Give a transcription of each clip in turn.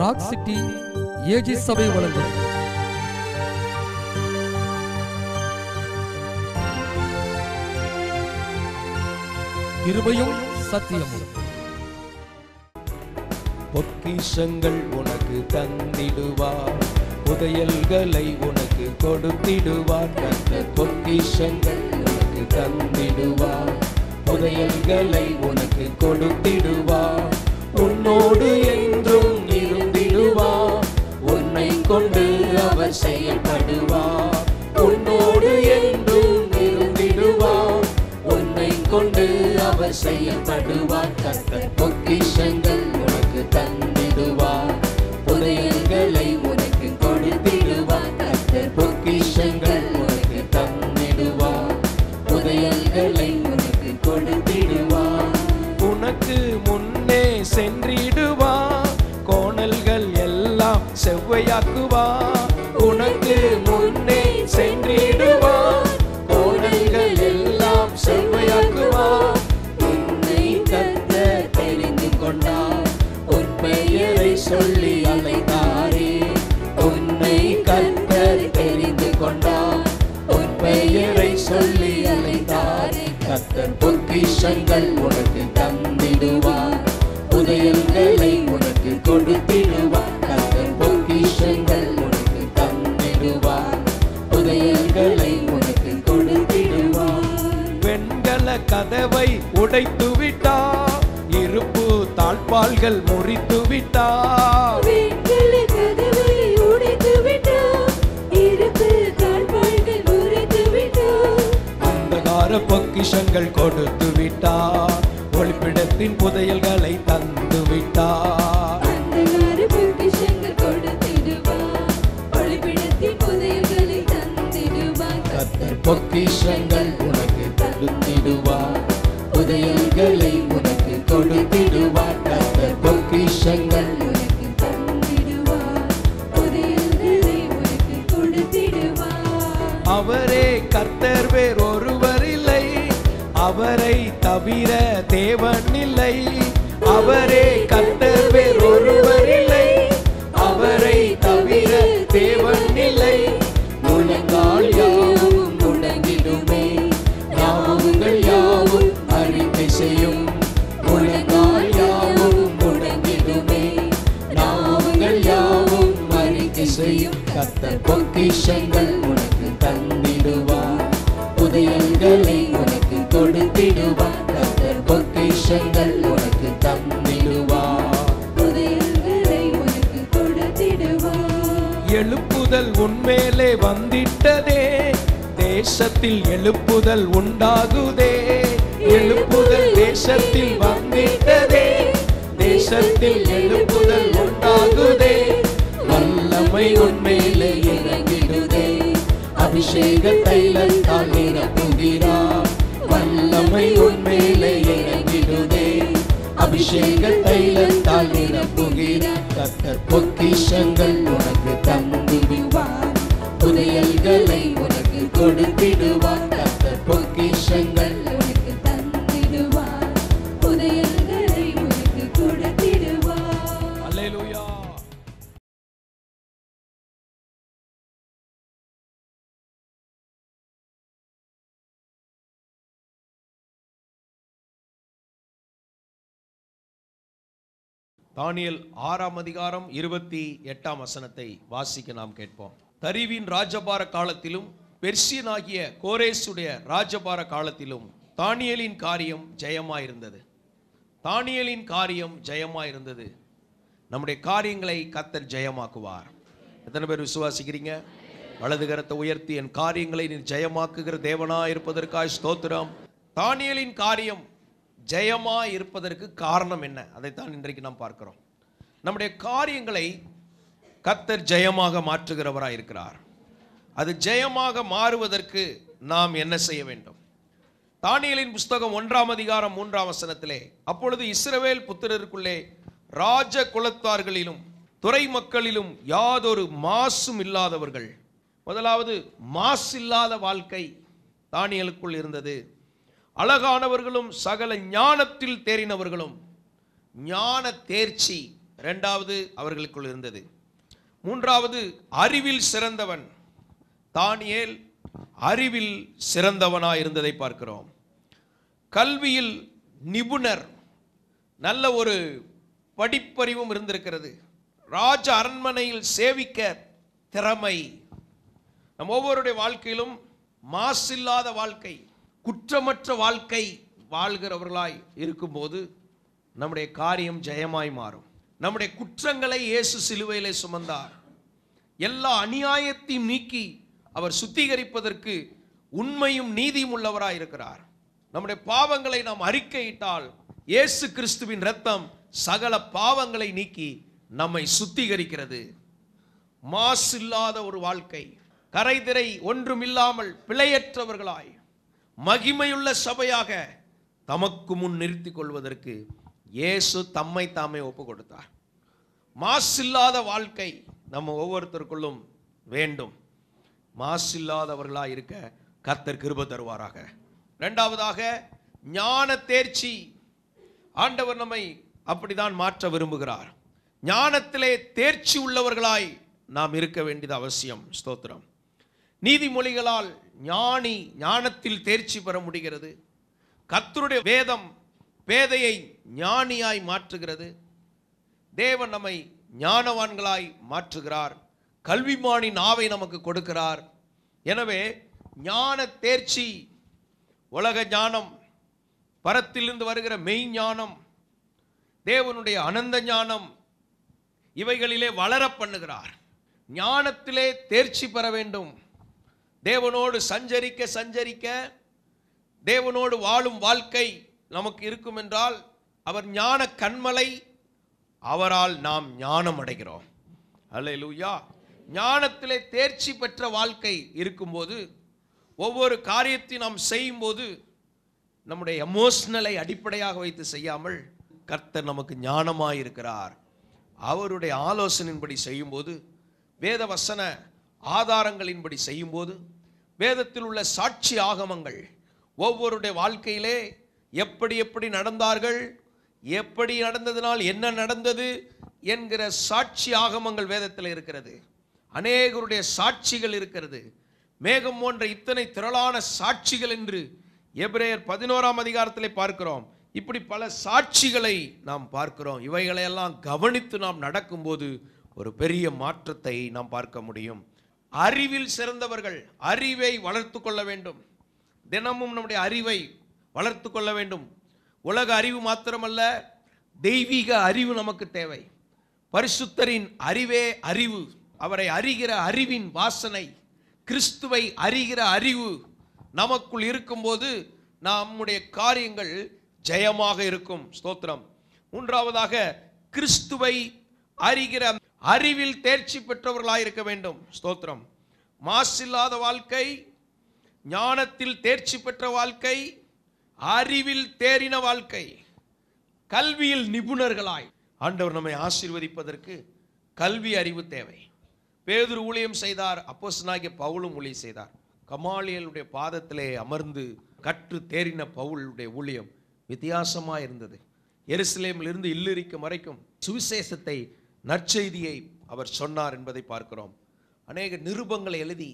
Rock City AG சபை வழங்கும் இருமையும் சத்தியமும் பொக்கிஷங்கள் உனக்கு தந்திடுவார் புதையல்களை உனக்கு கொடுத்திடுவார் கத்த பொக்கிஷங்கள் உனக்கு தந்திடுவார் புதையல்களை உனக்கு கொடுத்திடுவார் உன்னோடு என் அவர் செயல்படுவார் உன்னோடு என்றும் இருந்திடுவார் உன்னை கொண்டு அவர் செயல்படுவார் கத்த பொக்கிஷங்கள் உனக்கு தந்திடுவார் புதையல்களை உனக்கு கொடுத்திடுவார் கத்த பொக்கிஷங்கள் உனக்கு தந்திடுவார் புதையல்களை உனக்கு கொடுத்திடுவார் உனக்கு முன்னே சென்றிடுவார் கோணல்கள் எல்லாம் செவ்வையாக்குவார் சந்தோஷங்கள் உனக்கு தந்திடுவார் புதையல்களை உனக்கு கொடுத்திடுவார் கத்தர் பொக்கிஷங்கள் உனக்கு தந்திடுவார் புதையல்களை உனக்கு கொடுத்திடுவார் வெண்கல கதவை உடைத்து விட்டார் இருப்பு தாழ்பால்கள் முறித்து பொக்கிஷங்கள் கொடுத்து விட்டார் ஒளிப்பிடத்தின் புதையல்களை தந்து விட்டார் பொக்கிஷன் தவிர தேவன் இல்லை அவரே கத்தர் வேறு இல்லை அவரை தவிர தேவன் இல்லை முழங்கால் யாவும் முடங்கிடுமே நாங்கள் யாவும் அறிக்கை செய்யும் முழங்கால் யாவும் முடங்கிடுமே யாவும் செய்யும் பொக்கிஷங்கள் உனக்கு தந்திடுவான் புதையல்களை உனக்கு கொடுத்திடுவான் பொக்கிஷங்கள் உனக்கு தந்திடுவார் எழுப்புதல் உன்மேலே வந்திட்டதே தேசத்தில் எழுப்புதல் உண்டாகுதே எழுப்புதல் தேசத்தில் வந்திட்டதே தேசத்தில் எழுப்புதல் உண்டாகுதே வல்லமை உண்மையிலே இறங்கிடுதே அபிஷேக தைலத்தால் நிரப்புகிறார் உள்ளமை உண்மையிலே இறங்கிடுதே அபிஷேக தைலத்தால் நிரப்புகிற கத்தர் பொக்கிஷங்கள் உனக்கு தந்துவிடுவார் புதையல்களை உனக்கு கொடுத்திடுவார் தானியல் ஆறாம் அதிகாரம் இருபத்தி எட்டாம் வசனத்தை வாசிக்க நாம் கேட்போம் தரிவின் ராஜபார காலத்திலும் பெர்சியனாகிய கோரேசுடைய ராஜபார காலத்திலும் தானியலின் காரியம் ஜெயமாயிருந்தது தானியலின் காரியம் ஜெயமாயிருந்தது நம்முடைய காரியங்களை கத்தர் ஜெயமாக்குவார் எத்தனை பேர் விசுவாசிக்கிறீங்க வலது கரத்தை உயர்த்தி என் காரியங்களை நீ ஜெயமாக்குகிற தேவனா இருப்பதற்காக ஸ்தோத்திரம் தானியலின் காரியம் ஜெயமாக இருப்பதற்கு காரணம் என்ன அதைத்தான் இன்றைக்கு நாம் பார்க்கிறோம் நம்முடைய காரியங்களை கத்தர் ஜெயமாக மாற்றுகிறவராக இருக்கிறார் அது ஜெயமாக மாறுவதற்கு நாம் என்ன செய்ய வேண்டும் தானியலின் புஸ்தகம் ஒன்றாம் அதிகாரம் மூன்றாம் வசனத்திலே அப்பொழுது இஸ்ரவேல் புத்திரருக்குள்ளே ராஜ குலத்தார்களிலும் துறை மக்களிலும் யாதொரு மாசும் இல்லாதவர்கள் முதலாவது மாசு இல்லாத வாழ்க்கை தானியலுக்குள் இருந்தது அழகானவர்களும் சகல ஞானத்தில் தேறினவர்களும் ஞான தேர்ச்சி ரெண்டாவது அவர்களுக்குள் இருந்தது மூன்றாவது அறிவில் சிறந்தவன் தானியேல் அறிவில் சிறந்தவனாக இருந்ததை பார்க்கிறோம் கல்வியில் நிபுணர் நல்ல ஒரு படிப்பறிவும் இருந்திருக்கிறது ராஜ அரண்மனையில் சேவிக்க திறமை நம் ஒவ்வொருடைய வாழ்க்கையிலும் மாசில்லாத வாழ்க்கை குற்றமற்ற வாழ்க்கை வாழ்கிறவர்களாய் இருக்கும்போது நம்முடைய காரியம் ஜெயமாய் மாறும் நம்முடைய குற்றங்களை இயேசு சிலுவையிலே சுமந்தார் எல்லா அநியாயத்தையும் நீக்கி அவர் சுத்திகரிப்பதற்கு உண்மையும் நீதியும் உள்ளவராய் இருக்கிறார் நம்முடைய பாவங்களை நாம் அறிக்கையிட்டால் இயேசு கிறிஸ்துவின் ரத்தம் சகல பாவங்களை நீக்கி நம்மை சுத்திகரிக்கிறது மாசு இல்லாத ஒரு வாழ்க்கை கரைதிரை ஒன்றுமில்லாமல் பிழையற்றவர்களாய் மகிமையுள்ள சபையாக தமக்கு முன் நிறுத்தி கொள்வதற்கு இயேசு தம்மை தாமே ஒப்பு கொடுத்தார் மாசில்லாத வாழ்க்கை நம்ம ஒவ்வொருத்தருக்குள்ளும் வேண்டும் மாசில்லாதவர்களாக இருக்க கத்தர் கிருப தருவாராக ரெண்டாவதாக ஞான தேர்ச்சி ஆண்டவர் நம்மை அப்படிதான் மாற்ற விரும்புகிறார் ஞானத்திலே தேர்ச்சி உள்ளவர்களாய் நாம் இருக்க வேண்டியது அவசியம் ஸ்தோத்திரம் நீதிமொழிகளால் ஞானி ஞானத்தில் தேர்ச்சி பெற முடிகிறது கத்தருடைய வேதம் பேதையை ஞானியாய் மாற்றுகிறது தேவன் நம்மை ஞானவான்களாய் மாற்றுகிறார் கல்விமானின் ஆவை நமக்கு கொடுக்கிறார் எனவே ஞான தேர்ச்சி உலக ஞானம் பரத்திலிருந்து வருகிற மெய் ஞானம் தேவனுடைய அனந்த ஞானம் இவைகளிலே வளர பண்ணுகிறார் ஞானத்திலே தேர்ச்சி பெற வேண்டும் தேவனோடு சஞ்சரிக்க சஞ்சரிக்க தேவனோடு வாழும் வாழ்க்கை நமக்கு இருக்கும் என்றால் அவர் ஞான கண்மலை அவரால் நாம் ஞானம் அடைகிறோம் அல்ல லூயா ஞானத்திலே தேர்ச்சி பெற்ற வாழ்க்கை இருக்கும்போது ஒவ்வொரு காரியத்தை நாம் செய்யும்போது நம்முடைய எமோஷ்னலை அடிப்படையாக வைத்து செய்யாமல் கர்த்தர் நமக்கு ஞானமாக இருக்கிறார் அவருடைய ஆலோசனையின்படி செய்யும்போது வேத வசன ஆதாரங்களின்படி செய்யும்போது வேதத்தில் உள்ள சாட்சி ஆகமங்கள் ஒவ்வொருடைய வாழ்க்கையிலே எப்படி எப்படி நடந்தார்கள் எப்படி நடந்ததினால் என்ன நடந்தது என்கிற சாட்சி ஆகமங்கள் வேதத்தில் இருக்கிறது அநேகருடைய சாட்சிகள் இருக்கிறது மேகம் போன்ற இத்தனை திரளான சாட்சிகள் என்று எப்ரேயர் பதினோராம் அதிகாரத்தில் பார்க்கிறோம் இப்படி பல சாட்சிகளை நாம் பார்க்கிறோம் இவைகளையெல்லாம் கவனித்து நாம் நடக்கும்போது ஒரு பெரிய மாற்றத்தை நாம் பார்க்க முடியும் அறிவில் சிறந்தவர்கள் அறிவை வளர்த்து கொள்ள வேண்டும் தினமும் நம்முடைய அறிவை வளர்த்து கொள்ள வேண்டும் உலக அறிவு மாத்திரமல்ல தெய்வீக அறிவு நமக்கு தேவை பரிசுத்தரின் அறிவே அறிவு அவரை அறிகிற அறிவின் வாசனை கிறிஸ்துவை அறிகிற அறிவு நமக்குள் இருக்கும்போது நம்முடைய காரியங்கள் ஜெயமாக இருக்கும் ஸ்தோத்திரம் மூன்றாவதாக கிறிஸ்துவை அறிகிற அறிவில் தேர்ச்சி பெற்றவர்களாக இருக்க வேண்டும் ஸ்தோத்திரம் மாசில்லாத வாழ்க்கை ஞானத்தில் தேர்ச்சி பெற்ற வாழ்க்கை அறிவில் தேறின வாழ்க்கை கல்வியில் நிபுணர்களாய் ஆண்டவர் நம்மை ஆசீர்வதிப்பதற்கு கல்வி அறிவு தேவை பேதர் ஊழியம் செய்தார் அப்போசனாகிய பவுலும் ஊழியம் செய்தார் கமாலியலுடைய பாதத்திலே அமர்ந்து கற்று தேறின பவுலுடைய ஊழியம் வித்தியாசமாக இருந்தது எருசலேமிலிருந்து இல்லறிக்கும் வரைக்கும் சுவிசேஷத்தை நற்செய்தியை அவர் சொன்னார் என்பதை பார்க்கிறோம் அநேக நிருபங்களை எழுதி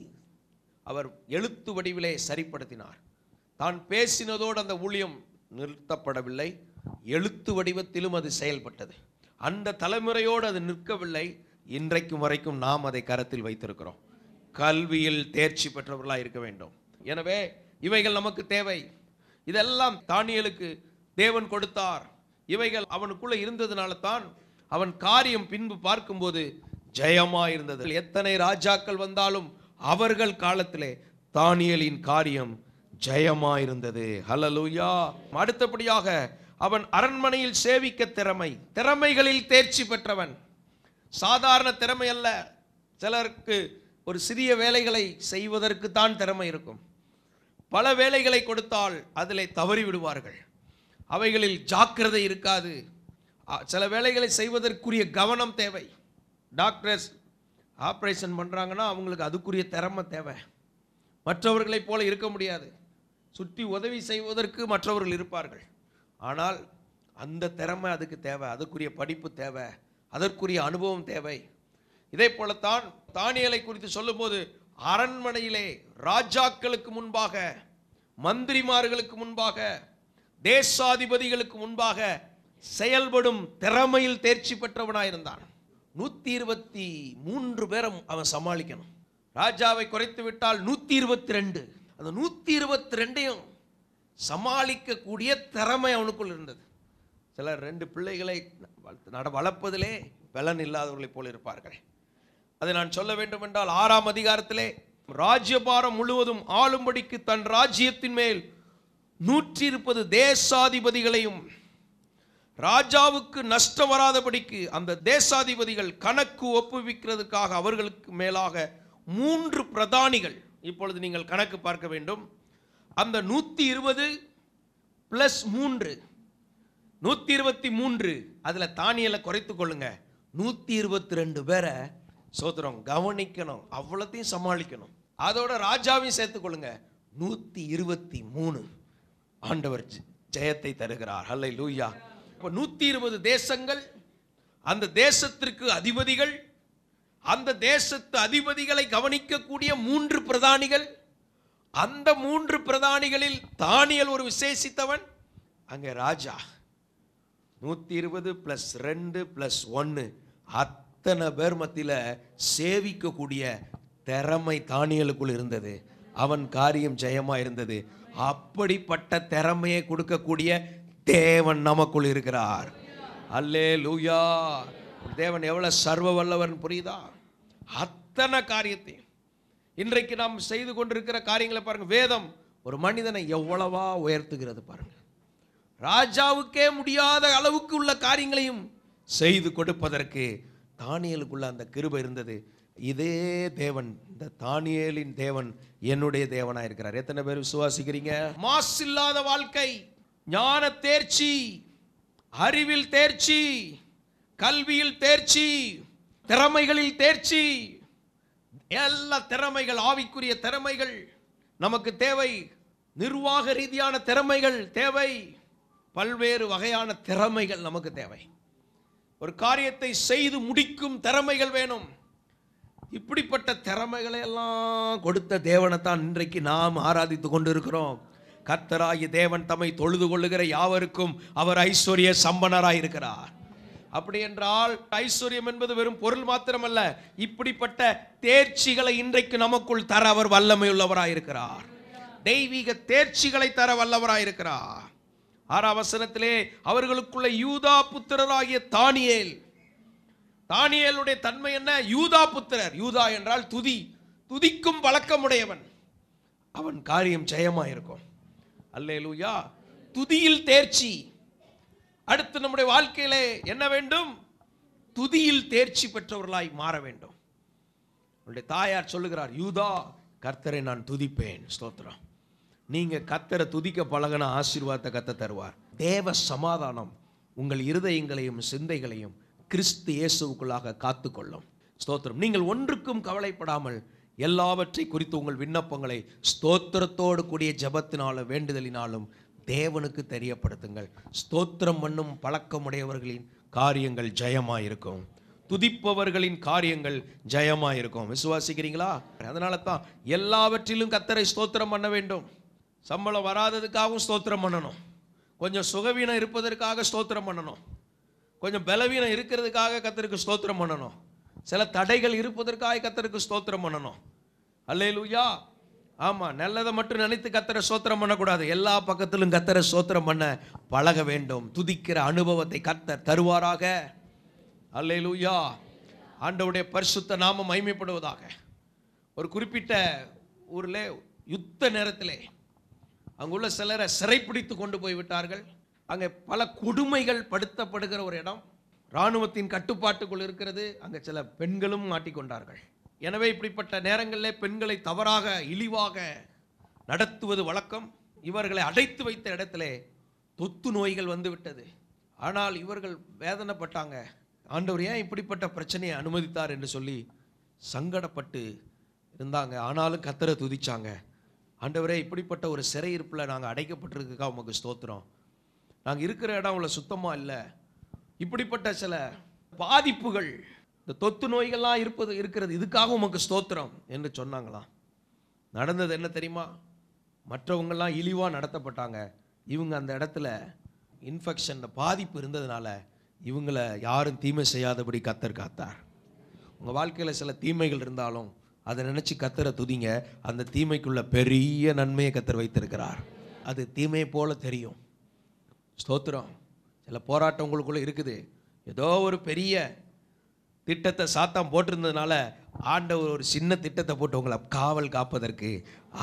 அவர் எழுத்து வடிவிலே சரிப்படுத்தினார் தான் பேசினதோடு அந்த ஊழியம் நிறுத்தப்படவில்லை எழுத்து வடிவத்திலும் அது செயல்பட்டது அந்த தலைமுறையோடு அது நிற்கவில்லை இன்றைக்கும் வரைக்கும் நாம் அதை கருத்தில் வைத்திருக்கிறோம் கல்வியில் தேர்ச்சி பெற்றவர்களாக இருக்க வேண்டும் எனவே இவைகள் நமக்கு தேவை இதெல்லாம் தானியலுக்கு தேவன் கொடுத்தார் இவைகள் அவனுக்குள்ளே இருந்ததுனால தான் அவன் காரியம் பின்பு பார்க்கும்போது ஜெயமாக இருந்தது எத்தனை ராஜாக்கள் வந்தாலும் அவர்கள் காலத்திலே தானியலின் காரியம் ஜெயமாக இருந்தது ஹலலூயா அடுத்தபடியாக அவன் அரண்மனையில் சேவிக்க திறமை திறமைகளில் தேர்ச்சி பெற்றவன் சாதாரண திறமை அல்ல சிலருக்கு ஒரு சிறிய வேலைகளை செய்வதற்கு தான் திறமை இருக்கும் பல வேலைகளை கொடுத்தால் அதில் தவறி விடுவார்கள் அவைகளில் ஜாக்கிரதை இருக்காது சில வேலைகளை செய்வதற்குரிய கவனம் தேவை டாக்டர்ஸ் ஆப்ரேஷன் பண்ணுறாங்கன்னா அவங்களுக்கு அதுக்குரிய திறமை தேவை மற்றவர்களைப் போல இருக்க முடியாது சுற்றி உதவி செய்வதற்கு மற்றவர்கள் இருப்பார்கள் ஆனால் அந்த திறமை அதுக்கு தேவை அதுக்குரிய படிப்பு தேவை அதற்குரிய அனுபவம் தேவை இதே போலத்தான் தானியலை குறித்து சொல்லும்போது அரண்மனையிலே ராஜாக்களுக்கு முன்பாக மந்திரிமார்களுக்கு முன்பாக தேசாதிபதிகளுக்கு முன்பாக செயல்படும் திறமையில் தேர்ச்சி பெற்றவனாக இருந்தான் நூற்றி இருபத்தி மூன்று பேரும் அவன் சமாளிக்கணும் ராஜாவை குறைத்து விட்டால் நூற்றி இருபத்தி ரெண்டு அந்த நூற்றி இருபத்தி ரெண்டையும் சமாளிக்கக்கூடிய திறமை அவனுக்குள் இருந்தது சில ரெண்டு பிள்ளைகளை நட வளர்ப்பதிலே பலன் இல்லாதவர்களைப் போல இருப்பார்கள் அதை நான் சொல்ல வேண்டுமென்றால் ஆறாம் அதிகாரத்திலே ராஜ்யபாரம் முழுவதும் ஆளும்படிக்கு தன் ராஜ்யத்தின் மேல் நூற்றி இருப்பது தேசாதிபதிகளையும் ராஜாவுக்கு நஷ்டம் வராதபடிக்கு அந்த தேசாதிபதிகள் கணக்கு ஒப்புவிக்கிறதுக்காக அவர்களுக்கு மேலாக மூன்று பிரதானிகள் இப்பொழுது நீங்கள் கணக்கு பார்க்க வேண்டும் அந்த நூற்றி இருபது ப்ளஸ் மூன்று நூற்றி இருபத்தி மூன்று அதில் தானியலை குறைத்து கொள்ளுங்க நூற்றி இருபத்தி ரெண்டு பேரை சோதரம் கவனிக்கணும் அவ்வளோத்தையும் சமாளிக்கணும் அதோட ராஜாவையும் சேர்த்து கொள்ளுங்க நூற்றி இருபத்தி மூணு ஆண்டவர் ஜெயத்தை தருகிறார் ஹல்லை லூயா இப்போ நூற்றி இருபது தேசங்கள் அந்த தேசத்திற்கு அதிபதிகள் அந்த தேசத்து அதிபதிகளை கவனிக்கக்கூடிய மூன்று பிரதானிகள் அந்த மூன்று பிரதானிகளில் தானியல் ஒரு விசேஷித்தவன் அங்கே ராஜா நூற்றி இருபது ப்ளஸ் ரெண்டு ப்ளஸ் ஒன்று அத்தனை பேர் மத்தியில் சேவிக்கக்கூடிய திறமை தானியலுக்குள் இருந்தது அவன் காரியம் ஜெயமாக இருந்தது அப்படிப்பட்ட திறமையை கொடுக்கக்கூடிய தேவன் நமக்குள் இருக்கிறார் அல்லே லூயா தேவன் எவ்வளோ சர்வ வல்லவன் புரியுதா அத்தனை காரியத்தையும் இன்றைக்கு நாம் செய்து கொண்டிருக்கிற காரியங்களை பாருங்கள் வேதம் ஒரு மனிதனை எவ்வளவா உயர்த்துகிறது பாருங்கள் ராஜாவுக்கே முடியாத அளவுக்கு உள்ள காரியங்களையும் செய்து கொடுப்பதற்கு தானியலுக்குள்ள அந்த கிருபை இருந்தது இதே தேவன் இந்த தானியலின் தேவன் என்னுடைய தேவனாக இருக்கிறார் எத்தனை பேர் விசுவாசிக்கிறீங்க மாசில்லாத வாழ்க்கை ஞான தேர்ச்சி அறிவில் தேர்ச்சி கல்வியில் தேர்ச்சி திறமைகளில் தேர்ச்சி எல்லா திறமைகள் ஆவிக்குரிய திறமைகள் நமக்கு தேவை நிர்வாக ரீதியான திறமைகள் தேவை பல்வேறு வகையான திறமைகள் நமக்கு தேவை ஒரு காரியத்தை செய்து முடிக்கும் திறமைகள் வேணும் இப்படிப்பட்ட திறமைகளை எல்லாம் கொடுத்த தேவனை தான் இன்றைக்கு நாம் ஆராதித்து கொண்டு இருக்கிறோம் கர்த்தராகி தேவன் தம்மை தொழுது கொள்ளுகிற யாவருக்கும் அவர் ஐஸ்வர்ய சம்பனராய் இருக்கிறார் அப்படி என்றால் ஐஸ்வர்யம் என்பது வெறும் பொருள் மாத்திரமல்ல இப்படிப்பட்ட தேர்ச்சிகளை இன்றைக்கு நமக்குள் தர அவர் வல்லமை உள்ளவராயிருக்கிறார் இருக்கிறார் தெய்வீக தேர்ச்சிகளை தர வல்லவராயிருக்கிறார் இருக்கிறார் ஆறாம் வசனத்திலே அவர்களுக்குள்ள யூதா புத்திரராகிய தானியேல் தானியலுடைய தன்மை என்ன யூதா புத்திரர் யூதா என்றால் துதி துதிக்கும் பழக்கமுடையவன் அவன் காரியம் ஜெயமாயிருக்கும் இருக்கும் அல்லே லூயா துதியில் தேர்ச்சி அடுத்து நம்முடைய வாழ்க்கையிலே என்ன வேண்டும் துதியில் தேர்ச்சி பெற்றவர்களாய் மாற வேண்டும் உங்களுடைய தாயார் சொல்லுகிறார் யூதா கர்த்தரை நான் துதிப்பேன் ஸ்தோத்திரம் நீங்கள் கத்தரை துதிக்க பழகின ஆசீர்வாதத்தை கத்த தருவார் தேவ சமாதானம் உங்கள் இருதயங்களையும் சிந்தைகளையும் கிறிஸ்து இயேசுக்குள்ளாக காத்துக்கொள்ளும் ஸ்தோத்திரம் நீங்கள் ஒன்றுக்கும் கவலைப்படாமல் எல்லாவற்றை குறித்து உங்கள் விண்ணப்பங்களை ஸ்தோத்திரத்தோடு கூடிய ஜபத்தினாலும் வேண்டுதலினாலும் தேவனுக்கு தெரியப்படுத்துங்கள் ஸ்தோத்திரம் பண்ணும் பழக்கமுடையவர்களின் காரியங்கள் ஜெயமாயிருக்கும் துதிப்பவர்களின் காரியங்கள் ஜெயமாயிருக்கும் விசுவாசிக்கிறீங்களா அதனால தான் எல்லாவற்றிலும் கத்தரை ஸ்தோத்திரம் பண்ண வேண்டும் சம்பளம் வராததுக்காகவும் ஸ்தோத்திரம் பண்ணணும் கொஞ்சம் சுகவீனம் இருப்பதற்காக ஸ்தோத்திரம் பண்ணணும் கொஞ்சம் பலவீனம் இருக்கிறதுக்காக கத்தருக்கு ஸ்தோத்திரம் பண்ணணும் சில தடைகள் இருப்பதற்காக கத்தருக்கு ஸ்தோத்திரம் பண்ணணும் அல்லேலூயா ஆமாம் நல்லதை மட்டும் நினைத்து கத்திர சோத்திரம் பண்ணக்கூடாது எல்லா பக்கத்திலும் கத்திர சோத்திரம் பண்ண பழக வேண்டும் துதிக்கிற அனுபவத்தை கத்தர் தருவாராக அல்லேலூயா ஆண்டவுடைய பரிசுத்த நாமம் மைமைப்படுவதாக ஒரு குறிப்பிட்ட ஊரில் யுத்த நேரத்தில் அங்குள்ள சிலரை சிறைப்பிடித்து கொண்டு போய் விட்டார்கள் அங்கே பல கொடுமைகள் படுத்தப்படுகிற ஒரு இடம் இராணுவத்தின் கட்டுப்பாட்டுக்குள் இருக்கிறது அங்கே சில பெண்களும் மாட்டிக்கொண்டார்கள் எனவே இப்படிப்பட்ட நேரங்களில் பெண்களை தவறாக இழிவாக நடத்துவது வழக்கம் இவர்களை அடைத்து வைத்த இடத்திலே தொத்து நோய்கள் வந்துவிட்டது ஆனால் இவர்கள் வேதனைப்பட்டாங்க ஆண்டவர் ஏன் இப்படிப்பட்ட பிரச்சனையை அனுமதித்தார் என்று சொல்லி சங்கடப்பட்டு இருந்தாங்க ஆனாலும் கத்தரை துதிச்சாங்க ஆண்டவரே இப்படிப்பட்ட ஒரு சிறையிருப்பில் நாங்கள் அடைக்கப்பட்டிருக்கா உங்களுக்கு ஸ்தோத்திரம் நாங்கள் இருக்கிற இடம் அவ்வளோ சுத்தமாக இல்லை இப்படிப்பட்ட சில பாதிப்புகள் இந்த தொத்து நோய்கள்லாம் இருப்பது இருக்கிறது இதுக்காக உமக்கு ஸ்தோத்திரம் என்று சொன்னாங்களாம் நடந்தது என்ன தெரியுமா மற்றவங்கள்லாம் இழிவாக நடத்தப்பட்டாங்க இவங்க அந்த இடத்துல இன்ஃபெக்ஷன் பாதிப்பு இருந்ததுனால இவங்கள யாரும் தீமை செய்யாதபடி கத்தர் காத்தார் உங்கள் வாழ்க்கையில் சில தீமைகள் இருந்தாலும் அதை நினச்சி கத்தரை துதிங்க அந்த தீமைக்குள்ள பெரிய நன்மையை கத்தர் வைத்திருக்கிறார் அது தீமையை போல தெரியும் ஸ்தோத்திரம் சில போராட்டம் உங்களுக்குள்ளே இருக்குது ஏதோ ஒரு பெரிய திட்டத்தை சாத்தான் போட்டிருந்ததுனால ஆண்டவர் ஒரு சின்ன திட்டத்தை போட்டு உங்களை காவல் காப்பதற்கு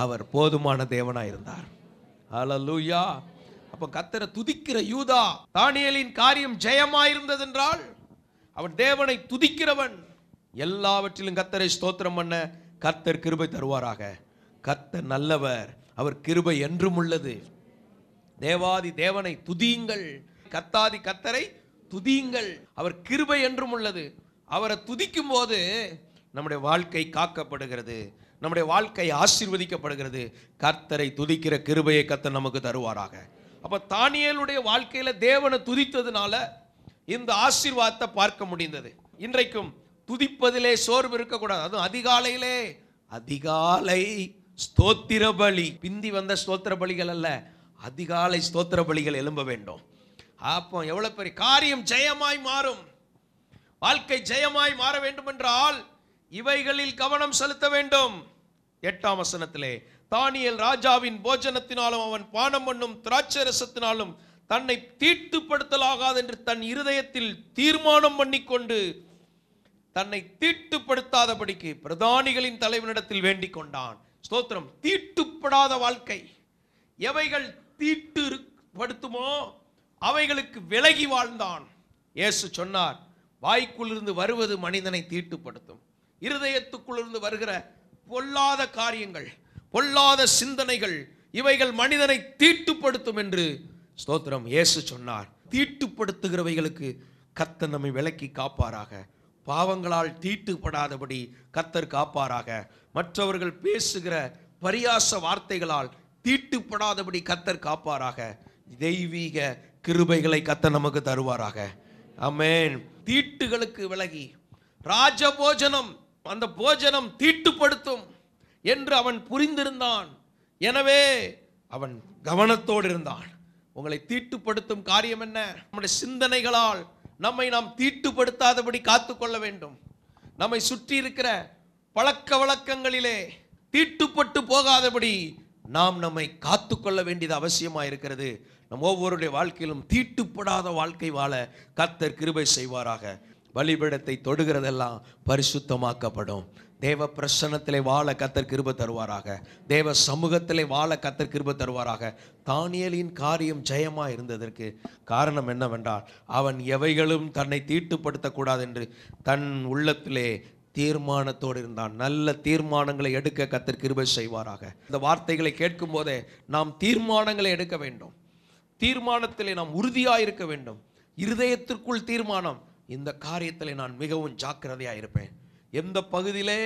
அவர் போதுமான தேவனாக இருந்தார் அலலூயா அப்போ கத்தரை துதிக்கிற யூதா தானியலின் காரியம் என்றால் அவன் தேவனை துதிக்கிறவன் எல்லாவற்றிலும் கத்தரை ஸ்தோத்திரம் பண்ண கத்தர் கிருபை தருவாராக கத்த நல்லவர் அவர் கிருபை என்றும் உள்ளது தேவாதி தேவனை துதியுங்கள் கத்தாதி கத்தரை துதியுங்கள் அவர் கிருபை என்றும் உள்ளது அவரை துதிக்கும் போது நம்முடைய வாழ்க்கை காக்கப்படுகிறது நம்முடைய வாழ்க்கை ஆசீர்வதிக்கப்படுகிறது கர்த்தரை துதிக்கிற கிருபையை கத்தர் நமக்கு தருவாராக அப்போ தானியலுடைய வாழ்க்கையில் தேவனை துதித்ததுனால இந்த ஆசீர்வாதத்தை பார்க்க முடிந்தது இன்றைக்கும் துதிப்பதிலே சோர்வு இருக்கக்கூடாது அதுவும் அதிகாலையிலே அதிகாலை ஸ்தோத்திர பலி பிந்தி வந்த ஸ்தோத்திர பலிகள் அல்ல அதிகாலை ஸ்தோத்திர பலிகள் எழும்ப வேண்டும் அப்போ எவ்வளோ பெரிய காரியம் ஜெயமாய் மாறும் வாழ்க்கை ஜெயமாய் மாற வேண்டும் என்றால் இவைகளில் கவனம் செலுத்த வேண்டும் எட்டாம் வசனத்திலே தானியல் ராஜாவின் போஜனத்தினாலும் அவன் பானம் பண்ணும் திராட்சரசத்தினாலும் தன்னை தீட்டுப்படுத்தலாகாது என்று தன் இருதயத்தில் தீர்மானம் பண்ணிக்கொண்டு தன்னை தீட்டுப்படுத்தாதபடிக்கு பிரதானிகளின் தலைவனிடத்தில் வேண்டிக் கொண்டான் ஸ்தோத்திரம் தீட்டுப்படாத வாழ்க்கை எவைகள் தீட்டு படுத்துமோ அவைகளுக்கு விலகி வாழ்ந்தான் இயேசு சொன்னார் வாய்க்குள்ளிருந்து வருவது மனிதனை தீட்டுப்படுத்தும் இருதயத்துக்குள்ளிருந்து வருகிற பொல்லாத காரியங்கள் பொல்லாத சிந்தனைகள் இவைகள் மனிதனை தீட்டுப்படுத்தும் என்று ஸ்தோத்திரம் இயேசு சொன்னார் தீட்டுப்படுத்துகிறவைகளுக்கு கத்த நம்மை விலக்கி காப்பாராக பாவங்களால் தீட்டுப்படாதபடி கத்தர் காப்பாராக மற்றவர்கள் பேசுகிற பரியாச வார்த்தைகளால் தீட்டுப்படாதபடி கத்தர் காப்பாராக தெய்வீக கிருபைகளை கத்த நமக்கு தருவாராக அமேன் தீட்டுகளுக்கு விலகி ராஜ போஜனம் அந்த போஜனம் தீட்டுப்படுத்தும் என்று அவன் புரிந்திருந்தான் எனவே அவன் கவனத்தோடு இருந்தான் உங்களை தீட்டுப்படுத்தும் காரியம் என்ன நம்முடைய சிந்தனைகளால் நம்மை நாம் தீட்டுப்படுத்தாதபடி காத்து கொள்ள வேண்டும் நம்மை சுற்றி இருக்கிற பழக்க வழக்கங்களிலே தீட்டுப்பட்டு போகாதபடி நாம் நம்மை காத்து கொள்ள வேண்டியது அவசியமாக இருக்கிறது நம் ஒவ்வொருடைய வாழ்க்கையிலும் தீட்டுப்படாத வாழ்க்கை வாழ கத்தர் கிருபை செய்வாராக வழிபடத்தை தொடுகிறதெல்லாம் பரிசுத்தமாக்கப்படும் தேவ பிரசன்னத்திலே வாழ கத்தர் கிருப தருவாராக தேவ சமூகத்திலே வாழ கத்தர் கிருப தருவாராக தானியலின் காரியம் ஜெயமா இருந்ததற்கு காரணம் என்னவென்றால் அவன் எவைகளும் தன்னை தீட்டுப்படுத்தக்கூடாது என்று தன் உள்ளத்திலே தீர்மானத்தோடு இருந்தான் நல்ல தீர்மானங்களை எடுக்க கத்தர் கிருபை செய்வாராக இந்த வார்த்தைகளை கேட்கும் போதே நாம் தீர்மானங்களை எடுக்க வேண்டும் தீர்மானத்திலே நாம் உறுதியாக இருக்க வேண்டும் இருதயத்திற்குள் தீர்மானம் இந்த காரியத்தில் நான் மிகவும் ஜாக்கிரதையாக இருப்பேன் எந்த பகுதியிலே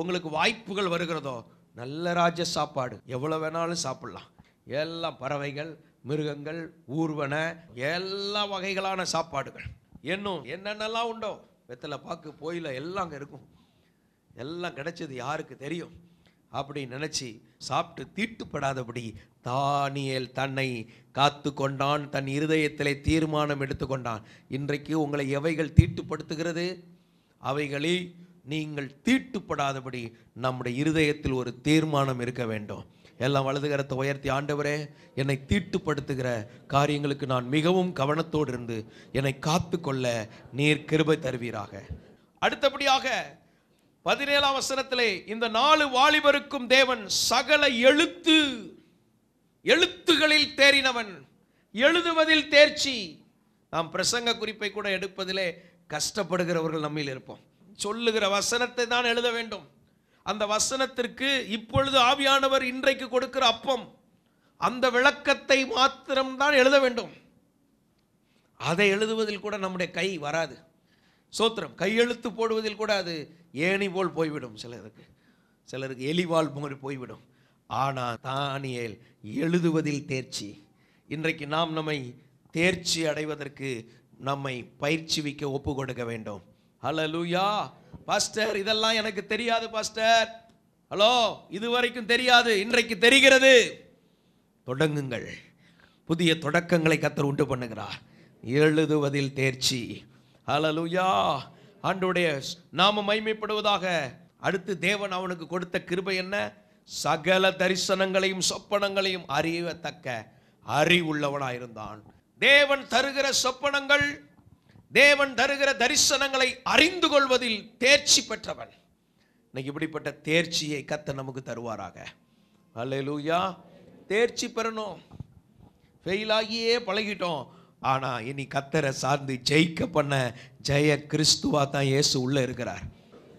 உங்களுக்கு வாய்ப்புகள் வருகிறதோ நல்ல ராஜ சாப்பாடு எவ்வளோ வேணாலும் சாப்பிட்லாம் எல்லாம் பறவைகள் மிருகங்கள் ஊர்வன எல்லா வகைகளான சாப்பாடுகள் இன்னும் என்னென்னலாம் உண்டோ வெத்தலை பார்க்க போயில எல்லாம் அங்கே இருக்கும் எல்லாம் கிடைச்சது யாருக்கு தெரியும் அப்படி நினச்சி சாப்பிட்டு தீட்டுப்படாதபடி தானியல் தன்னை காத்து கொண்டான் தன் இருதயத்திலே தீர்மானம் எடுத்துக்கொண்டான் இன்றைக்கு உங்களை எவைகள் தீட்டுப்படுத்துகிறது அவைகளில் நீங்கள் தீட்டுப்படாதபடி நம்முடைய இருதயத்தில் ஒரு தீர்மானம் இருக்க வேண்டும் எல்லாம் வலதுகரத்தை உயர்த்தி ஆண்டவரே என்னை தீட்டுப்படுத்துகிற காரியங்களுக்கு நான் மிகவும் கவனத்தோடு இருந்து என்னை காத்து கொள்ள நீர் கிருபை தருவீராக அடுத்தபடியாக பதினேழாம் வசனத்திலே இந்த நாலு வாலிபருக்கும் தேவன் சகல எழுத்து எழுத்துகளில் தேறினவன் எழுதுவதில் தேர்ச்சி நாம் பிரசங்க குறிப்பை கூட எடுப்பதிலே கஷ்டப்படுகிறவர்கள் நம்மில் இருப்போம் சொல்லுகிற வசனத்தை தான் எழுத வேண்டும் அந்த வசனத்திற்கு இப்பொழுது ஆவியானவர் இன்றைக்கு கொடுக்கிற அப்பம் அந்த விளக்கத்தை மாத்திரம்தான் எழுத வேண்டும் அதை எழுதுவதில் கூட நம்முடைய கை வராது சோத்திரம் கையெழுத்து போடுவதில் கூட அது ஏணி போல் போய்விடும் சிலருக்கு சிலருக்கு எலிவால் மாதிரி போய்விடும் ஆனால் தானியல் எழுதுவதில் தேர்ச்சி இன்றைக்கு நாம் நம்மை தேர்ச்சி அடைவதற்கு நம்மை பயிற்சிவிக்க ஒப்பு கொடுக்க வேண்டும் ஹலோ லூயா பாஸ்டர் இதெல்லாம் எனக்கு தெரியாது பாஸ்டர் ஹலோ இதுவரைக்கும் தெரியாது இன்றைக்கு தெரிகிறது தொடங்குங்கள் புதிய தொடக்கங்களை கத்தர் உண்டு பண்ணுகிறார் எழுதுவதில் தேர்ச்சி ஹலோ லூயா ஆண்டுடைய நாம மைமைப்படுவதாக அடுத்து தேவன் அவனுக்கு கொடுத்த கிருபை என்ன சகல தரிசனங்களையும் சொப்பனங்களையும் அறியத்தக்க அறிவுள்ளவனாக இருந்தான் தேவன் தருகிற சொப்பனங்கள் தேவன் தருகிற தரிசனங்களை அறிந்து கொள்வதில் தேர்ச்சி பெற்றவன் இன்னைக்கு இப்படிப்பட்ட தேர்ச்சியை கத்த நமக்கு தருவாராக அல்ல லூயா தேர்ச்சி பெறணும் ஃபெயிலாகியே பழகிட்டோம் ஆனால் இனி கத்தரை சார்ந்து ஜெயிக்க பண்ண ஜெய கிறிஸ்துவா தான் இயேசு உள்ளே இருக்கிறார்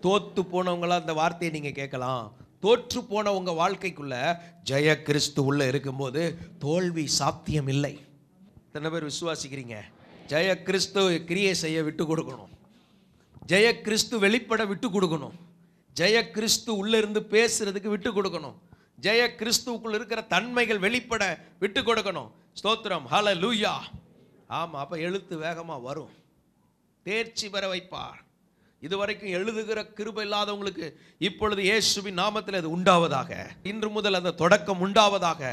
தோற்று போனவங்களாம் அந்த வார்த்தையை நீங்கள் கேட்கலாம் தோற்று போன உங்கள் வாழ்க்கைக்குள்ள ஜெய கிறிஸ்து உள்ளே இருக்கும்போது தோல்வி சாத்தியம் இல்லை இத்தனை பேர் விசுவாசிக்கிறீங்க ஜெய கிறிஸ்து கிரியை செய்ய விட்டு கொடுக்கணும் ஜெய கிறிஸ்து வெளிப்பட விட்டு கொடுக்கணும் ஜெய கிறிஸ்து உள்ளிருந்து பேசுறதுக்கு விட்டு கொடுக்கணும் ஜெய கிறிஸ்துக்குள் இருக்கிற தன்மைகள் வெளிப்பட விட்டு கொடுக்கணும் ஸ்தோத்திரம் ஹல லூயா ஆமாம் அப்போ எழுத்து வேகமாக வரும் தேர்ச்சி பெற வைப்பார் இதுவரைக்கும் எழுதுகிற கிருபை இல்லாதவங்களுக்கு இப்பொழுது இயேசுவின் நாமத்தில் அது உண்டாவதாக இன்று முதல் அந்த தொடக்கம் உண்டாவதாக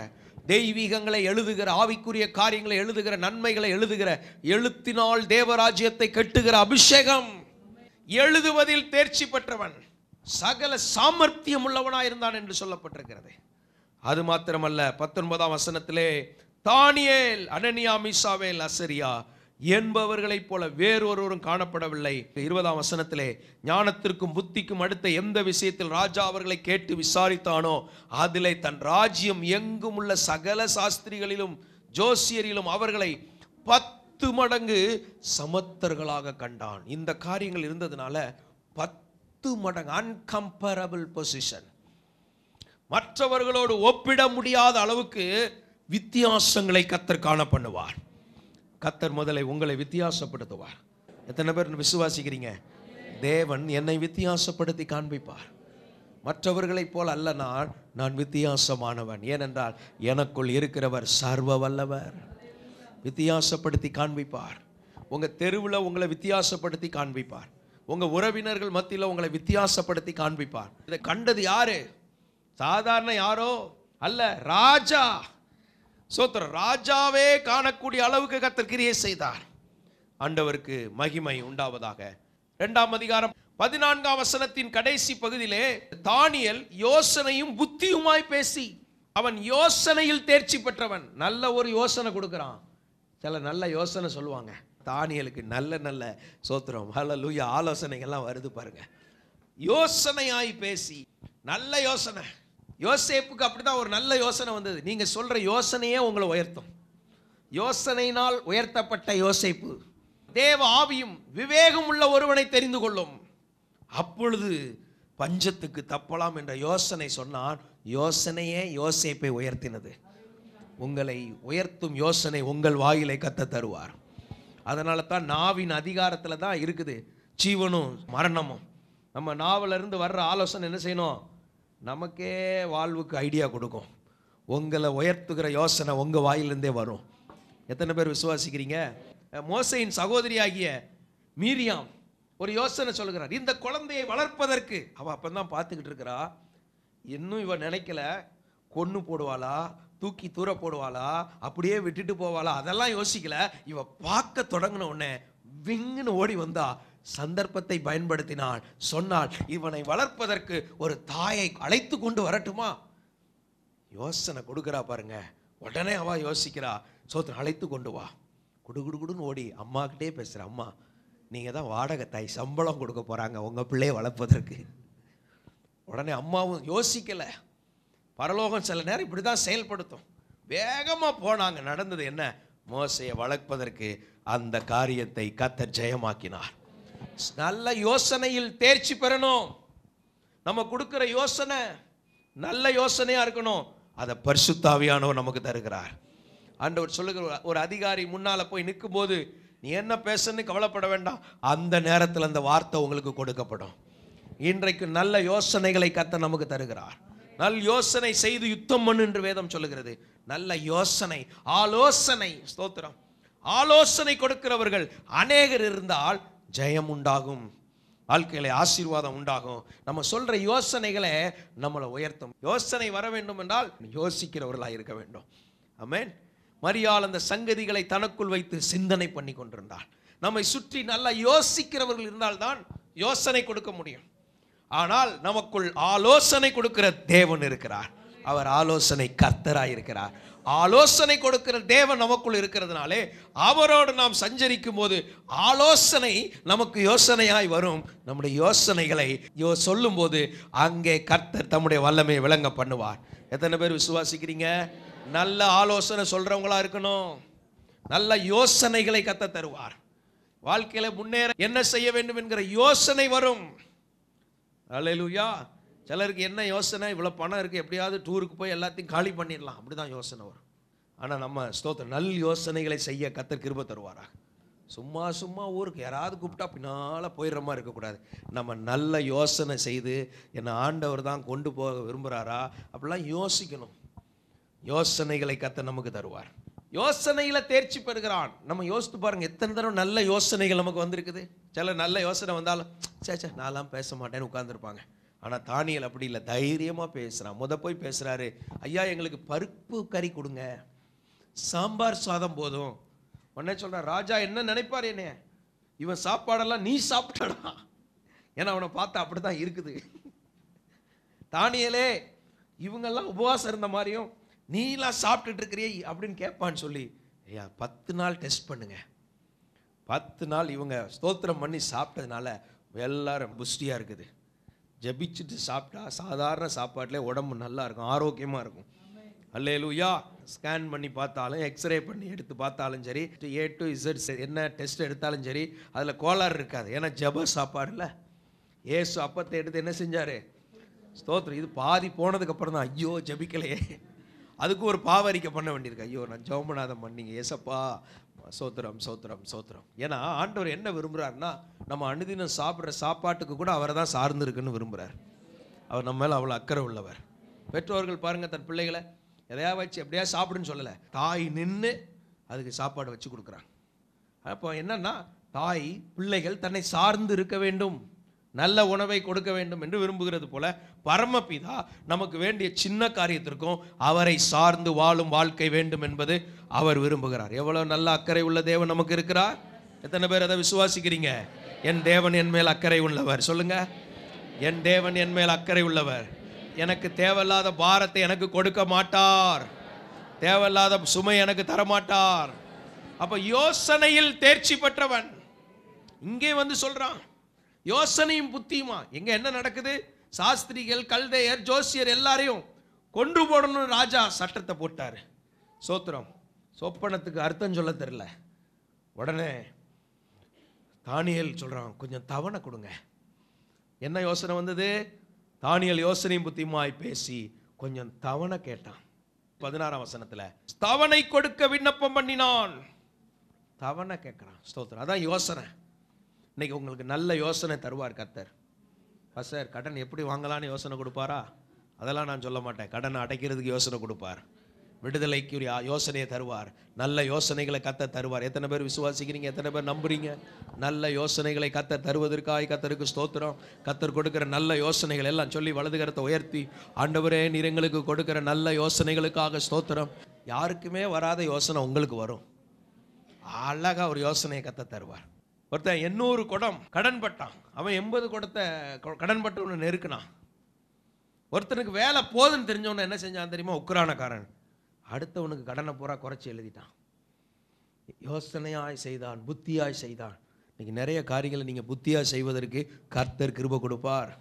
தெய்வீகங்களை எழுதுகிற ஆவிக்குரிய காரியங்களை எழுதுகிற நன்மைகளை எழுதுகிற எழுத்தினால் தேவராஜ்யத்தை கட்டுகிற அபிஷேகம் எழுதுவதில் தேர்ச்சி பெற்றவன் சகல சாமர்த்தியம் உள்ளவனாயிருந்தான் என்று சொல்லப்பட்டிருக்கிறது அது மாத்திரமல்ல பத்தொன்பதாம் வசனத்திலே தானியேல் அனனியா மிசாவேல் அசரியா என்பவர்களைப் போல வேறொருவரும் காணப்படவில்லை இருபதாம் வசனத்திலே ஞானத்திற்கும் புத்திக்கும் அடுத்த எந்த விஷயத்தில் ராஜா அவர்களை கேட்டு விசாரித்தானோ அதிலே தன் ராஜ்யம் எங்கும் உள்ள சகல சாஸ்திரிகளிலும் ஜோசியரிலும் அவர்களை பத்து மடங்கு சமத்தர்களாக கண்டான் இந்த காரியங்கள் இருந்ததுனால பத்து மடங்கு அன்கம்பரபிள் பொசிஷன் மற்றவர்களோடு ஒப்பிட முடியாத அளவுக்கு வித்தியாசங்களை கத்தர் காண பண்ணுவார் கத்தர் முதலை உங்களை வித்தியாசப்படுத்துவார் எத்தனை பேர் விசுவாசிக்கிறீங்க தேவன் என்னை வித்தியாசப்படுத்தி காண்பிப்பார் மற்றவர்களைப் போல் அல்ல நான் நான் வித்தியாசமானவன் ஏனென்றால் எனக்குள் இருக்கிறவர் சர்வ வல்லவர் வித்தியாசப்படுத்தி காண்பிப்பார் உங்கள் தெருவில் உங்களை வித்தியாசப்படுத்தி காண்பிப்பார் உங்கள் உறவினர்கள் மத்தியில் உங்களை வித்தியாசப்படுத்தி காண்பிப்பார் இதை கண்டது யாரு சாதாரண யாரோ அல்ல ராஜா சோத்திர ராஜாவே காணக்கூடிய அளவுக்கு கத்தர் கிரியை செய்தார் ஆண்டவருக்கு மகிமை உண்டாவதாக ரெண்டாம் அதிகாரம் பதினான்காம் வசனத்தின் கடைசி பகுதியிலே தானியல் யோசனையும் புத்தியுமாய் பேசி அவன் யோசனையில் தேர்ச்சி பெற்றவன் நல்ல ஒரு யோசனை கொடுக்குறான் சில நல்ல யோசனை சொல்லுவாங்க தானியலுக்கு நல்ல நல்ல சோத்திரம் லூயா ஆலோசனைகள்லாம் வருது பாருங்க யோசனையாய் பேசி நல்ல யோசனை யோசேப்புக்கு அப்படி தான் ஒரு நல்ல யோசனை வந்தது நீங்கள் சொல்கிற யோசனையே உங்களை உயர்த்தும் யோசனையினால் உயர்த்தப்பட்ட யோசைப்பு தேவ ஆவியும் விவேகம் உள்ள ஒருவனை தெரிந்து கொள்ளும் அப்பொழுது பஞ்சத்துக்கு தப்பலாம் என்ற யோசனை சொன்னால் யோசனையே யோசைப்பை உயர்த்தினது உங்களை உயர்த்தும் யோசனை உங்கள் வாயிலை கத்த தருவார் அதனால தான் நாவின் அதிகாரத்தில் தான் இருக்குது ஜீவனும் மரணமும் நம்ம நாவிலிருந்து வர்ற ஆலோசனை என்ன செய்யணும் நமக்கே வாழ்வுக்கு ஐடியா கொடுக்கும் உங்களை உயர்த்துகிற யோசனை உங்கள் வாயிலிருந்தே வரும் எத்தனை பேர் விசுவாசிக்கிறீங்க மோசையின் சகோதரி ஆகிய மீரியாம் ஒரு யோசனை சொல்கிறார் இந்த குழந்தையை வளர்ப்பதற்கு அவள் அப்போ தான் பார்த்துக்கிட்டு இருக்கிறா இன்னும் இவன் நினைக்கல கொன்று போடுவாளா தூக்கி தூர போடுவாளா அப்படியே விட்டுட்டு போவாளா அதெல்லாம் யோசிக்கல இவ பார்க்க தொடங்கின உடனே விங்குன்னு ஓடி வந்தா சந்தர்ப்பத்தை பயன்படுத்தினால் சொன்னால் இவனை வளர்ப்பதற்கு ஒரு தாயை அழைத்து கொண்டு வரட்டுமா யோசனை கொடுக்குறா பாருங்க உடனே அவா யோசிக்கிறா சோத்திரம் அழைத்து கொண்டு வா குடு குடுன்னு ஓடி அம்மாக்கிட்டே பேசுகிற அம்மா நீங்கள் தான் வாடகை தாய் சம்பளம் கொடுக்க போகிறாங்க உங்கள் பிள்ளையை வளர்ப்பதற்கு உடனே அம்மாவும் யோசிக்கலை பரலோகம் சில நேரம் இப்படி தான் செயல்படுத்தும் வேகமாக போனாங்க நடந்தது என்ன மோசையை வளர்ப்பதற்கு அந்த காரியத்தை கத்த ஜெயமாக்கினார் நல்ல யோசனையில் தேர்ச்சி பெறணும் நம்ம கொடுக்குற யோசனை நல்ல யோசனையாக இருக்கணும் அதை பரிசுத்தாவியானவர் நமக்கு தருகிறார் ஆண்டவர் சொல்லுகிற ஒரு அதிகாரி முன்னால் போய் நிற்கும்போது நீ என்ன பேசுன்னு கவலைப்பட வேண்டாம் அந்த நேரத்தில் அந்த வார்த்தை உங்களுக்கு கொடுக்கப்படும் இன்றைக்கு நல்ல யோசனைகளை கத்த நமக்கு தருகிறார் நல் யோசனை செய்து யுத்தம் பண்ணு என்று வேதம் சொல்லுகிறது நல்ல யோசனை ஆலோசனை ஸ்தோத்திரம் ஆலோசனை கொடுக்கிறவர்கள் அநேகர் இருந்தால் ஜெயம் உண்டாகும் வாழ்க்கையில ஆசீர்வாதம் உண்டாகும் நம்ம சொல்ற யோசனைகளை நம்மளை உயர்த்தும் யோசனை வர வேண்டும் என்றால் யோசிக்கிறவர்களாக இருக்க வேண்டும் அமேன் மரியாள் அந்த சங்கதிகளை தனக்குள் வைத்து சிந்தனை பண்ணி கொண்டிருந்தாள் நம்மை சுற்றி நல்லா யோசிக்கிறவர்கள் இருந்தால்தான் யோசனை கொடுக்க முடியும் ஆனால் நமக்குள் ஆலோசனை கொடுக்கிற தேவன் இருக்கிறார் அவர் ஆலோசனை கர்த்தராக இருக்கிறார் ஆலோசனை கொடுக்கிற தேவன் நமக்குள் இருக்கிறதுனாலே அவரோடு நாம் சஞ்சரிக்கும் போது ஆலோசனை நமக்கு யோசனையாய் வரும் நம்முடைய யோசனைகளை யோ சொல்லும்போது அங்கே கர்த்தர் தம்முடைய வல்லமையை விளங்க பண்ணுவார் எத்தனை பேர் விசுவாசிக்கிறீங்க நல்ல ஆலோசனை சொல்கிறவங்களா இருக்கணும் நல்ல யோசனைகளை கத்த தருவார் வாழ்க்கையில் முன்னேற என்ன செய்ய வேண்டும் என்கிற யோசனை வரும் அலையிலுயா சிலருக்கு என்ன யோசனை இவ்வளோ பணம் இருக்குது எப்படியாவது டூருக்கு போய் எல்லாத்தையும் காலி பண்ணிடலாம் அப்படி தான் யோசனை வரும் ஆனால் நம்ம ஸ்தோத்த நல் யோசனைகளை செய்ய கத்தர் கிருப தருவாரா சும்மா சும்மா ஊருக்கு யாராவது கூப்பிட்டா பின்னால் போயிடுற மாதிரி இருக்கக்கூடாது நம்ம நல்ல யோசனை செய்து என்னை ஆண்டவர் தான் கொண்டு போக விரும்புகிறாரா அப்படிலாம் யோசிக்கணும் யோசனைகளை கத்த நமக்கு தருவார் யோசனையில் தேர்ச்சி பெறுகிறான் நம்ம யோசித்து பாருங்கள் எத்தனை தடவை நல்ல யோசனைகள் நமக்கு வந்திருக்குது சில நல்ல யோசனை வந்தாலும் சே சே நான்லாம் பேச மாட்டேன்னு உட்காந்துருப்பாங்க ஆனால் தானியல் அப்படி இல்லை தைரியமாக பேசுகிறான் முத போய் பேசுகிறாரு ஐயா எங்களுக்கு பருப்பு கறி கொடுங்க சாம்பார் சாதம் போதும் உடனே சொல்கிறான் ராஜா என்ன நினைப்பார் என்ன இவன் சாப்பாடெல்லாம் நீ சாப்பிட்டடா ஏன்னா அவனை பார்த்தா அப்படி தான் இருக்குது தானியலே இவங்கெல்லாம் உபவாசம் இருந்த மாதிரியும் நீலாம் சாப்பிட்டுட்டு இருக்கிறியே அப்படின்னு கேட்பான்னு சொல்லி ஐயா பத்து நாள் டெஸ்ட் பண்ணுங்க பத்து நாள் இவங்க ஸ்தோத்திரம் பண்ணி சாப்பிட்டதுனால எல்லாரும் புஷ்டியாக இருக்குது ஜபிச்சுட்டு சாப்பிட்டா சாதாரண சாப்பாட்டிலே உடம்பு நல்லா இருக்கும் ஆரோக்கியமாக இருக்கும் அல்லேலூயா ஸ்கேன் பண்ணி பார்த்தாலும் எக்ஸ்ரே பண்ணி எடுத்து பார்த்தாலும் சரி ஏ டு இசட் என்ன டெஸ்ட் எடுத்தாலும் சரி அதில் கோளாறு இருக்காது ஏன்னா ஜப சாப்பாடுல ஏசு அப்பத்தை எடுத்து என்ன செஞ்சார் ஸ்தோத்திரம் இது பாதி போனதுக்கப்புறம் தான் ஐயோ ஜபிக்கலையே அதுக்கு ஒரு பாவரிக்கை பண்ண வேண்டியிருக்கு ஐயோ நான் ஜோமநாதம் பண்ணிங்க ஏசப்பா சோத்திரம் சோத்திரம் சோத்திரம் ஏன்னா ஆண்டவர் என்ன விரும்புகிறாருன்னா நம்ம அனுதினம் சாப்பிட்ற சாப்பாட்டுக்கு கூட அவரை தான் சார்ந்திருக்குன்னு விரும்புகிறார் அவர் நம்ம மேலே அவ்வளோ அக்கறை உள்ளவர் பெற்றோர்கள் பாருங்கள் தன் பிள்ளைகளை எதையா வச்சு எப்படியா சாப்பிடுன்னு சொல்லலை தாய் நின்று அதுக்கு சாப்பாடு வச்சு கொடுக்குறாங்க அப்போ என்னன்னா தாய் பிள்ளைகள் தன்னை சார்ந்து இருக்க வேண்டும் நல்ல உணவை கொடுக்க வேண்டும் என்று விரும்புகிறது போல பரமபிதா நமக்கு வேண்டிய சின்ன காரியத்திற்கும் அவரை சார்ந்து வாழும் வாழ்க்கை வேண்டும் என்பது அவர் விரும்புகிறார் எவ்வளோ நல்ல அக்கறை உள்ள தேவன் நமக்கு இருக்கிறார் எத்தனை பேர் அதை விசுவாசிக்கிறீங்க என் தேவன் என் மேல் அக்கறை உள்ளவர் சொல்லுங்க என் தேவன் என் மேல் அக்கறை உள்ளவர் எனக்கு தேவையில்லாத பாரத்தை எனக்கு கொடுக்க மாட்டார் தேவையில்லாத சுமை எனக்கு தரமாட்டார் அப்போ யோசனையில் தேர்ச்சி பெற்றவன் இங்கே வந்து சொல்கிறான் யோசனையும் புத்தியுமா எங்கே என்ன நடக்குது சாஸ்திரிகள் கல்தையர் ஜோசியர் எல்லாரையும் கொன்று போடணும் ராஜா சட்டத்தை போட்டார் சோத்திரம் சொப்பனத்துக்கு அர்த்தம் சொல்ல தெரில உடனே தானியல் சொல்கிறான் கொஞ்சம் தவணை கொடுங்க என்ன யோசனை வந்தது தானியல் யோசனையும் புத்தியுமாய் பேசி கொஞ்சம் தவணை கேட்டான் பதினாறாம் வசனத்தில் தவணை கொடுக்க விண்ணப்பம் பண்ணினான் தவணை கேட்குறான் ஸ்தோத்திரம் அதான் யோசனை இன்றைக்கி உங்களுக்கு நல்ல யோசனை தருவார் கத்தர் சார் கடன் எப்படி வாங்கலான்னு யோசனை கொடுப்பாரா அதெல்லாம் நான் சொல்ல மாட்டேன் கடனை அடைக்கிறதுக்கு யோசனை கொடுப்பார் விடுதலைக்கு ஒரு யோசனையை தருவார் நல்ல யோசனைகளை கத்த தருவார் எத்தனை பேர் விசுவாசிக்கிறீங்க எத்தனை பேர் நம்புறீங்க நல்ல யோசனைகளை கத்த தருவதற்காய் கத்தருக்கு ஸ்தோத்திரம் கத்தர் கொடுக்குற நல்ல யோசனைகள் எல்லாம் சொல்லி வலதுகரத்தை உயர்த்தி ஆண்டவரே நிறங்களுக்கு கொடுக்குற நல்ல யோசனைகளுக்காக ஸ்தோத்திரம் யாருக்குமே வராத யோசனை உங்களுக்கு வரும் அழகாக ஒரு யோசனையை கத்த தருவார் ஒருத்தன் எண்ணூறு குடம் கடன் பட்டான் அவன் எண்பது குடத்தை கடன் பட்டவனை நெருக்கினான் ஒருத்தனுக்கு வேலை போதுன்னு தெரிஞ்சவன என்ன செஞ்சான் தெரியுமா உக்ரானக்காரன் அடுத்தவனுக்கு கடனை பூரா குறைச்சி எழுதிட்டான் யோசனையாய் செய்தான் புத்தியாய் செய்தான் இன்றைக்கி நிறைய காரியங்களை நீங்கள் புத்தியாக செய்வதற்கு கர்த்தர் கிருப கொடுப்பார்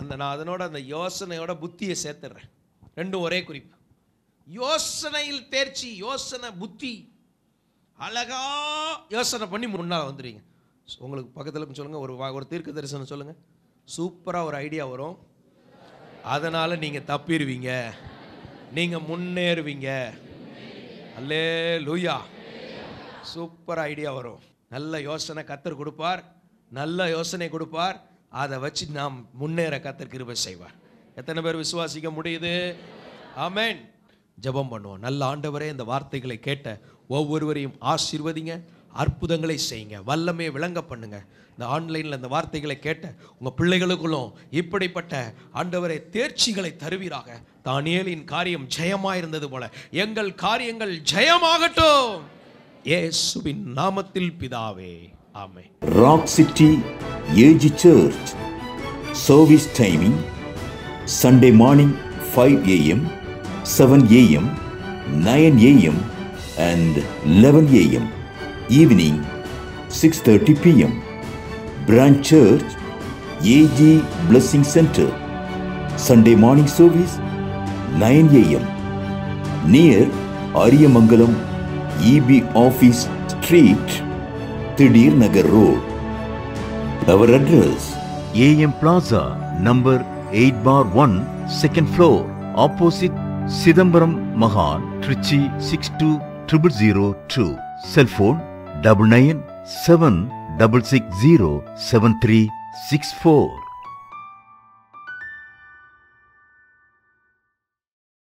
அந்த நான் அதனோட அந்த யோசனையோட புத்தியை சேர்த்துடுறேன் ரெண்டும் ஒரே குறிப்பு யோசனையில் தேர்ச்சி யோசனை புத்தி அழகா யோசனை பண்ணி முன்னால் வந்துடுவீங்க உங்களுக்கு பக்கத்தில் சொல்லுங்கள் ஒரு ஒரு தீர்க்க தரிசனம் சொல்லுங்கள் சூப்பராக ஒரு ஐடியா வரும் அதனால் நீங்கள் தப்பிடுவீங்க நீங்கள் முன்னேறுவீங்க அல்லே லூயா சூப்பர் ஐடியா வரும் நல்ல யோசனை கத்தர் கொடுப்பார் நல்ல யோசனை கொடுப்பார் அதை வச்சு நாம் முன்னேற கத்தர் கிருபை செய்வார் எத்தனை பேர் விசுவாசிக்க முடியுது ஆமேன் ஜபம் பண்ணுவோம் நல்ல ஆண்டவரே இந்த வார்த்தைகளை கேட்ட ஒவ்வொருவரையும் ஆசிர்வதிங்க அற்புதங்களை செய்யுங்க வல்லமே விளங்க பண்ணுங்க இந்த ஆன்லைனில் இந்த வார்த்தைகளை கேட்ட உங்கள் பிள்ளைகளுக்குள்ளும் இப்படிப்பட்ட ஆண்டவரை தேர்ச்சிகளை தருவீராக தானியலின் காரியம் ஜெயமாக இருந்தது போல எங்கள் காரியங்கள் ஜெயமாகட்டும் ஏசுவின் நாமத்தில் பிதாவே ஆமே Rock City AG church service timing Sunday morning five AM seven AM nine AM and eleven AM evening 6:30 p.m. Branch Church AG Blessing Center Sunday morning service 9 a.m. near Aryamangalam EB Office Street Thidir Nagar Road Our address AM Plaza number 8 bar 1 second floor opposite Sidambaram Mahan Trichy 62002 cell phone double nine seven double six zero seven three six four.